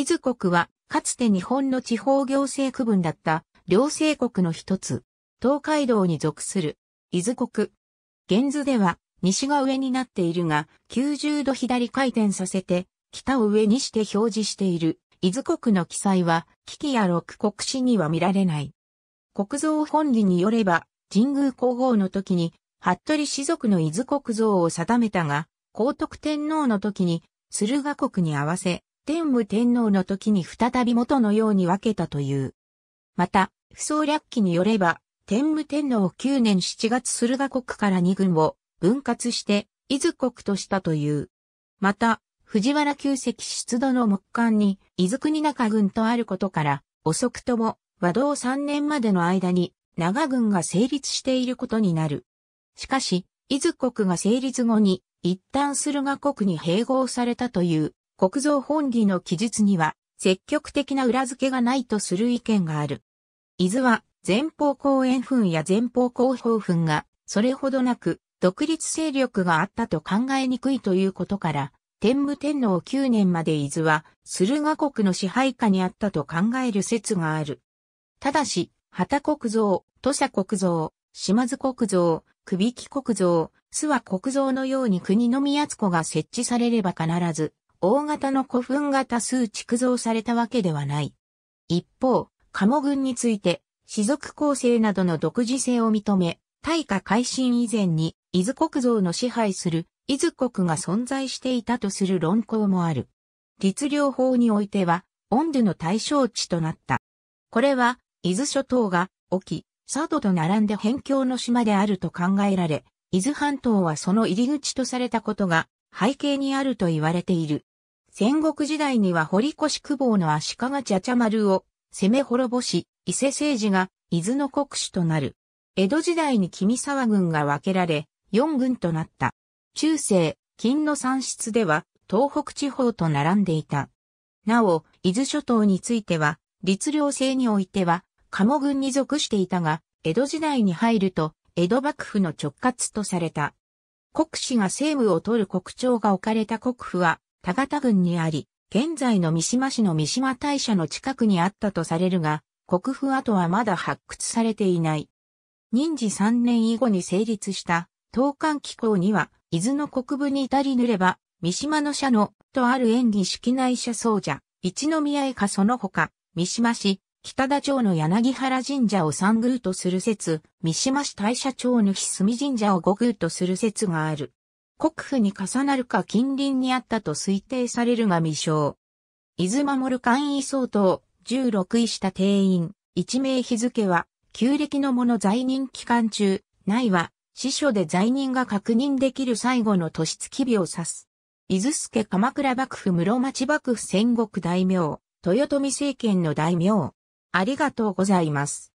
伊豆国は、かつて日本の地方行政区分だった、両政国の一つ、東海道に属する、伊豆国。現図では、西が上になっているが、90度左回転させて、北を上にして表示している、伊豆国の記載は、危機や六国史には見られない。国像本理によれば、神宮皇后の時に、服部氏族の伊豆国像を定めたが、皇徳天皇の時に、駿河国に合わせ、天武天皇の時に再び元のように分けたという。また、不相略記によれば、天武天皇9年7月駿河国から2軍を分割して、伊豆国としたという。また、藤原旧石出土の木簡に伊豆国中軍とあることから、遅くとも和道3年までの間に長軍が成立していることになる。しかし、伊豆国が成立後に一旦駿河国に併合されたという国蔵本義の記述には、積極的な裏付けがないとする意見がある。伊豆は、前方後円墳や前方後方墳が、それほどなく、独立勢力があったと考えにくいということから、天武天皇9年まで伊豆は、駿河国の支配下にあったと考える説がある。ただし、旗国蔵、土佐国蔵、島津国蔵、首木国蔵、諏訪国蔵のように国の宮津子が設置されれば必ず、大型の古墳が多数築造されたわけではない。一方、鴨群について、士族構成などの独自性を認め、大化改新以前に、伊豆国像の支配する、伊豆国が存在していたとする論考もある。律令法においては、温度の対象地となった。これは、伊豆諸島が、沖、佐渡と並んで辺境の島であると考えられ、伊豆半島はその入り口とされたことが、背景にあると言われている。戦国時代には堀越久保の足利茶々丸を攻め滅ぼし、伊勢政治が伊豆の国主となる。江戸時代に君沢軍が分けられ、四軍となった。中世、金の産出では東北地方と並んでいた。なお、伊豆諸島については、律令制においては、鴨軍に属していたが、江戸時代に入ると、江戸幕府の直轄とされた。国史が政務を取る国庁が置かれた国府は、田形郡にあり、現在の三島市の三島大社の近くにあったとされるが、国府跡はまだ発掘されていない。任時3年以後に成立した東韓機構には、伊豆の国部に至り塗れば、三島の社の、とある演技式内社総者、一宮へかその他、三島市、北田町の柳原神社を三宮とする説、三島市大社町の日住神社を五宮とする説がある。国府に重なるか近隣にあったと推定されるが未詳。伊豆守官位相当、16位した定員、一名日付は、旧暦のもの在任期間中、ないは、司書で在任が確認できる最後の年月日を指す。伊豆助鎌倉幕府室町幕府戦国大名、豊臣政権の大名、ありがとうございます。